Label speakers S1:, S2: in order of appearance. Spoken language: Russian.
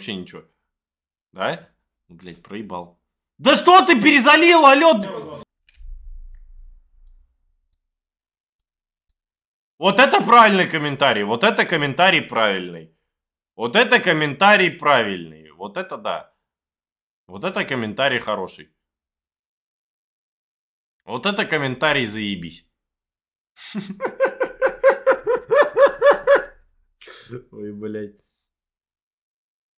S1: вообще ничего. Да? Ну, блядь, проебал.
S2: Да что ты перезалил,
S3: алё?
S4: Вот это правильный комментарий, вот это комментарий правильный. Вот это комментарий правильный, вот это да. Вот это комментарий хороший. Вот это комментарий заебись. Ой, блядь.